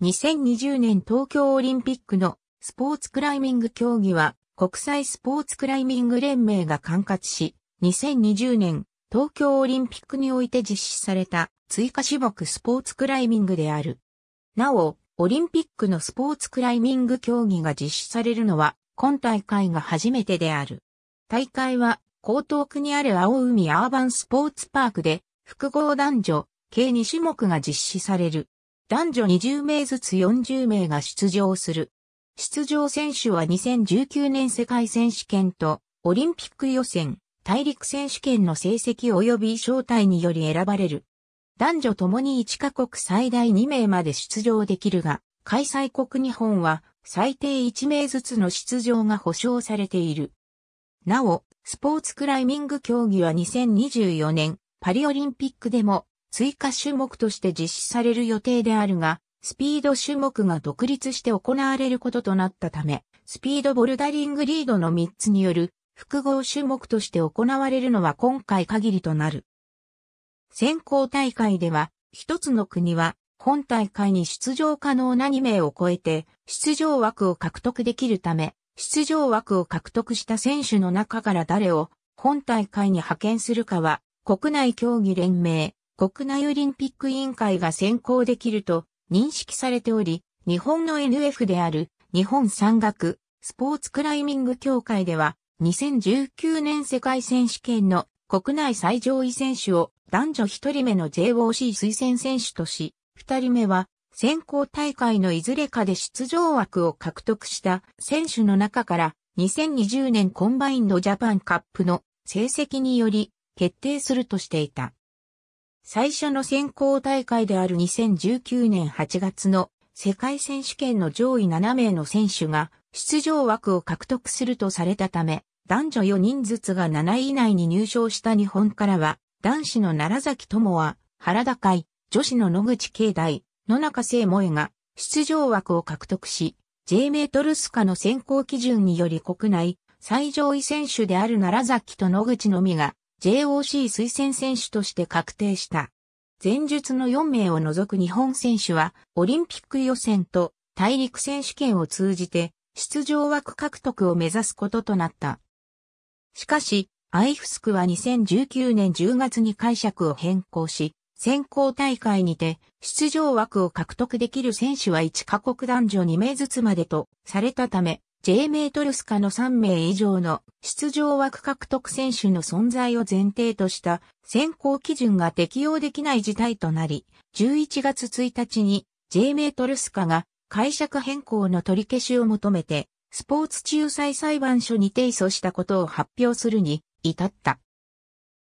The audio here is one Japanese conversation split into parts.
2020年東京オリンピックのスポーツクライミング競技は国際スポーツクライミング連盟が管轄し、2020年東京オリンピックにおいて実施された追加種目スポーツクライミングである。なお、オリンピックのスポーツクライミング競技が実施されるのは今大会が初めてである。大会は江東区にある青海アーバンスポーツパークで複合男女計2種目が実施される。男女20名ずつ40名が出場する。出場選手は2019年世界選手権とオリンピック予選、大陸選手権の成績及び招待により選ばれる。男女ともに1カ国最大2名まで出場できるが、開催国日本は最低1名ずつの出場が保障されている。なお、スポーツクライミング競技は2024年パリオリンピックでも追加種目として実施される予定であるが、スピード種目が独立して行われることとなったため、スピードボルダリングリードの3つによる複合種目として行われるのは今回限りとなる。選考大会では、一つの国は本大会に出場可能な2名を超えて出場枠を獲得できるため、出場枠を獲得した選手の中から誰を本大会に派遣するかは国内競技連盟国内オリンピック委員会が選考できると認識されており、日本の NF である日本山岳スポーツクライミング協会では2019年世界選手権の国内最上位選手を男女1人目の JOC 推薦選手とし、2人目は選考大会のいずれかで出場枠を獲得した選手の中から2020年コンバインドジャパンカップの成績により決定するとしていた。最初の選考大会である2019年8月の世界選手権の上位7名の選手が出場枠を獲得するとされたため、男女4人ずつが7位以内に入賞した日本からは、男子の奈良崎智は、原田海、女子の野口慶大、野中聖萌が出場枠を獲得し、J メートルスカの選考基準により国内最上位選手である奈良崎と野口のみが JOC 推薦選手として確定した。前述の4名を除く日本選手は、オリンピック予選と大陸選手権を通じて、出場枠獲得を目指すこととなった。しかし、アイフスクは2019年10月に解釈を変更し、選考大会にて出場枠を獲得できる選手は1カ国男女2名ずつまでとされたため、J メートルスカの3名以上の出場枠獲得選手の存在を前提とした選考基準が適用できない事態となり、11月1日に J メートルスカが解釈変更の取り消しを求めて、スポーツ仲裁裁判所に提訴したことを発表するに至った。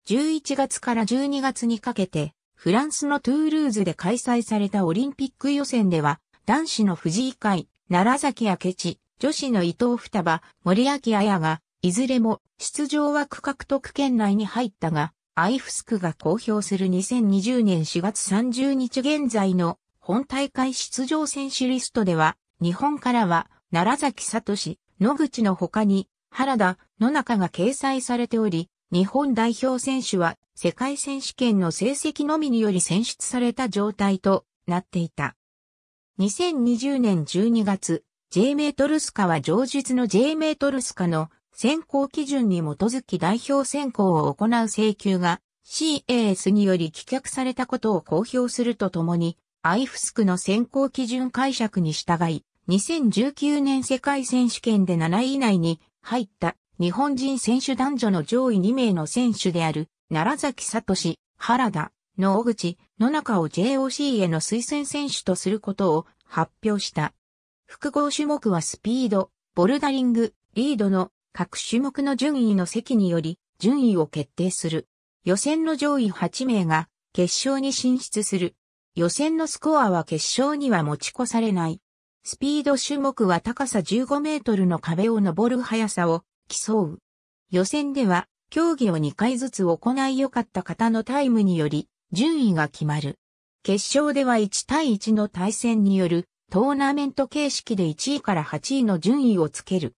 11月から12月にかけて、フランスのトゥールーズで開催されたオリンピック予選では、男子の藤井会、奈良崎明智、女子の伊藤双葉、森脇彩が、いずれも出場枠獲得圏内に入ったが、アイフスクが公表する2020年4月30日現在の本大会出場選手リストでは、日本からは、奈良崎聡、野口の他に、原田、野中が掲載されており、日本代表選手は世界選手権の成績のみにより選出された状態となっていた。2020年12月、J メートルスカは上述の J メートルスカの選考基準に基づき代表選考を行う請求が CAS により棄却されたことを公表するとともに、アイフスクの選考基準解釈に従い、2019年世界選手権で7位以内に入った日本人選手男女の上位2名の選手である、奈良崎里氏、原田、野口、野中を JOC への推薦選手とすることを発表した。複合種目はスピード、ボルダリング、リードの各種目の順位の席により順位を決定する。予選の上位8名が決勝に進出する。予選のスコアは決勝には持ち越されない。スピード種目は高さ15メートルの壁を登る速さを競う。予選では競技を2回ずつ行い良かった方のタイムにより順位が決まる。決勝では1対1の対戦によるトーナメント形式で1位から8位の順位をつける。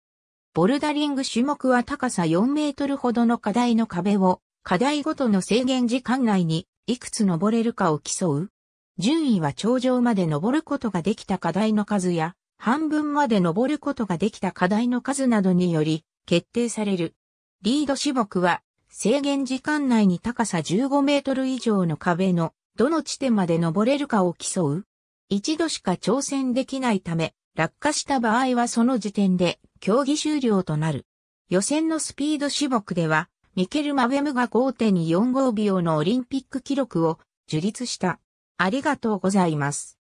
ボルダリング種目は高さ4メートルほどの課題の壁を、課題ごとの制限時間内にいくつ登れるかを競う。順位は頂上まで登ることができた課題の数や、半分まで登ることができた課題の数などにより決定される。リード種目は制限時間内に高さ15メートル以上の壁のどの地点まで登れるかを競う一度しか挑戦できないため、落下した場合はその時点で競技終了となる。予選のスピード種目では、ミケル・マウェムが5.45秒のオリンピック記録を樹立した。ありがとうございます。